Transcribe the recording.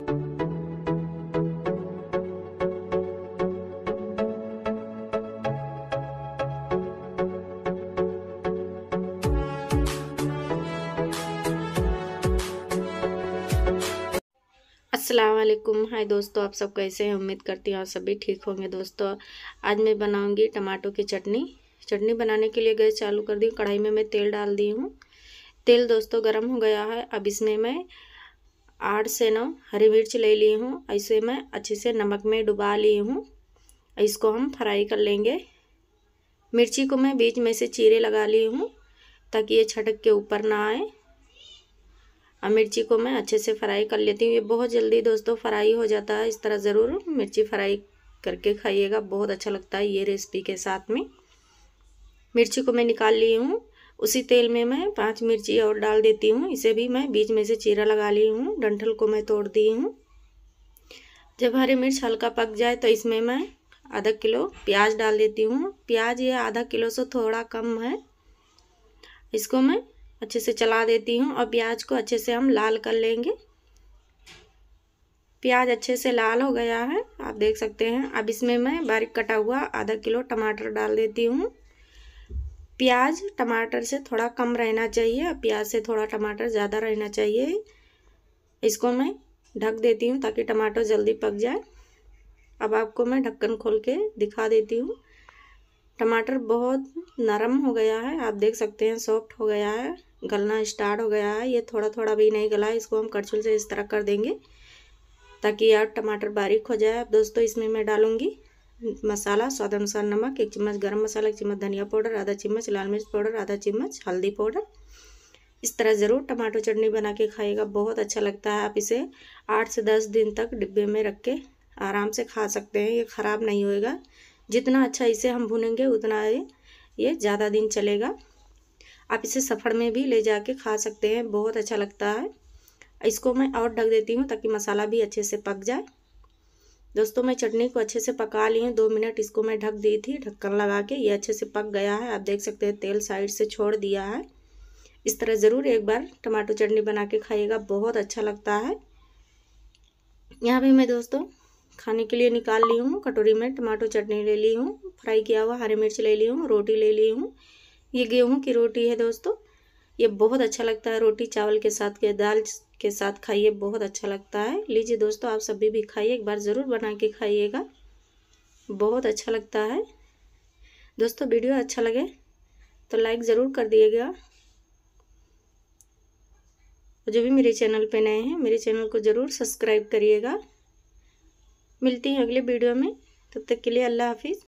असलम हाय दोस्तों आप सब कैसे हैं उम्मीद करती हूँ सभी ठीक होंगे दोस्तों आज मैं बनाऊंगी टमाटो की चटनी चटनी बनाने के लिए गैस चालू कर दी कढ़ाई में मैं तेल डाल दी हूँ तेल दोस्तों गर्म हो गया है अब इसमें मैं आठ से नौ हरी मिर्च ले ली हूँ ऐसे मैं अच्छे से नमक में डुबा ली हूँ इसको हम फ्राई कर लेंगे मिर्ची को मैं बीच में से चीरे लगा ली हूँ ताकि ये छटक के ऊपर ना आए और मिर्ची को मैं अच्छे से फ्राई कर लेती हूँ ये बहुत जल्दी दोस्तों फ्राई हो जाता है इस तरह ज़रूर मिर्ची फ्राई करके खाइएगा बहुत अच्छा लगता है ये रेसिपी के साथ में मिर्ची को मैं निकाल ली हूँ उसी तेल में मैं पांच मिर्ची और डाल देती हूँ इसे भी मैं बीच में से चीरा लगा ली हूँ डंठल को मैं तोड़ दी हूँ जब हरी मिर्च हल्का पक जाए तो इसमें मैं आधा किलो प्याज डाल देती हूँ प्याज ये आधा किलो से थोड़ा कम है इसको मैं अच्छे से चला देती हूँ और प्याज को अच्छे से हम लाल कर लेंगे प्याज अच्छे से लाल हो गया है आप देख सकते हैं अब इसमें मैं बारीक कटा हुआ आधा किलो टमाटर डाल देती हूँ प्याज टमाटर से थोड़ा कम रहना चाहिए और प्याज से थोड़ा टमाटर ज़्यादा रहना चाहिए इसको मैं ढक देती हूँ ताकि टमाटर जल्दी पक जाए अब आपको मैं ढक्कन खोल के दिखा देती हूँ टमाटर बहुत नरम हो गया है आप देख सकते हैं सॉफ्ट हो गया है गलना स्टार्ट हो गया है ये थोड़ा थोड़ा भी नहीं गला इसको हम करछुल से इस तरह कर देंगे ताकि यार टमाटर बारीक हो जाए अब दोस्तों इसमें मैं डालूँगी मसाला स्वाद अनुसार नमक एक चम्मच गरम मसाला एक चम्मच धनिया पाउडर आधा चम्मच लाल मिर्च पाउडर आधा चम्मच हल्दी पाउडर इस तरह ज़रूर टमाटो चटनी बना के खाइएगा बहुत अच्छा लगता है आप इसे आठ से दस दिन तक डिब्बे में रख के आराम से खा सकते हैं ये ख़राब नहीं होएगा जितना अच्छा इसे हम भुनेंगे उतना ये ये ज़्यादा दिन चलेगा आप इसे सफर में भी ले जाके खा सकते हैं बहुत अच्छा लगता है इसको मैं और ढक देती हूँ ताकि मसाला भी अच्छे से पक जाए दोस्तों मैं चटनी को अच्छे से पका ली हूँ दो मिनट इसको मैं ढक दी थी ढक्कन लगा के ये अच्छे से पक गया है आप देख सकते हैं तेल साइड से छोड़ दिया है इस तरह ज़रूर एक बार टमाटो चटनी बना के खाइएगा बहुत अच्छा लगता है यहाँ भी मैं दोस्तों खाने के लिए निकाल ली हूँ कटोरी में टमाटो चटनी ले ली हूँ फ्राई किया हुआ हरी मिर्च ले ली हूँ रोटी ले ली हूँ ये गेहूँ की रोटी है दोस्तों ये बहुत अच्छा लगता है रोटी चावल के साथ के दाल के साथ खाइए बहुत अच्छा लगता है लीजिए दोस्तों आप सभी भी खाइए एक बार ज़रूर बना के खाइएगा बहुत अच्छा लगता है दोस्तों वीडियो अच्छा लगे तो लाइक ज़रूर कर दिएगा जो भी मेरे चैनल पे नए हैं मेरे चैनल को ज़रूर सब्सक्राइब करिएगा मिलती हैं अगले वीडियो में तब तक के लिए अल्लाह हाफिज़